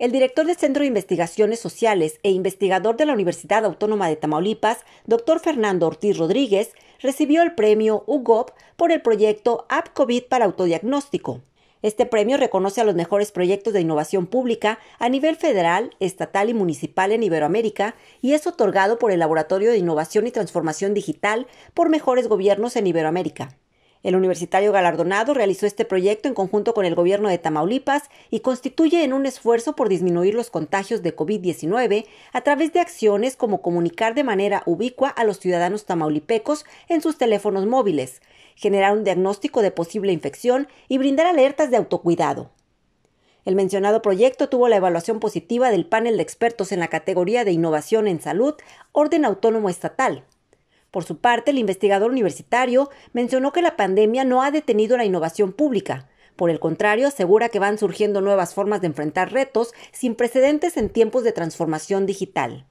El director del Centro de Investigaciones Sociales e investigador de la Universidad Autónoma de Tamaulipas, doctor Fernando Ortiz Rodríguez, recibió el premio UGOP por el proyecto App COVID para Autodiagnóstico. Este premio reconoce a los mejores proyectos de innovación pública a nivel federal, estatal y municipal en Iberoamérica y es otorgado por el Laboratorio de Innovación y Transformación Digital por Mejores Gobiernos en Iberoamérica. El universitario galardonado realizó este proyecto en conjunto con el gobierno de Tamaulipas y constituye en un esfuerzo por disminuir los contagios de COVID-19 a través de acciones como comunicar de manera ubicua a los ciudadanos tamaulipecos en sus teléfonos móviles, generar un diagnóstico de posible infección y brindar alertas de autocuidado. El mencionado proyecto tuvo la evaluación positiva del panel de expertos en la categoría de innovación en salud, orden autónomo estatal, por su parte, el investigador universitario mencionó que la pandemia no ha detenido la innovación pública. Por el contrario, asegura que van surgiendo nuevas formas de enfrentar retos sin precedentes en tiempos de transformación digital.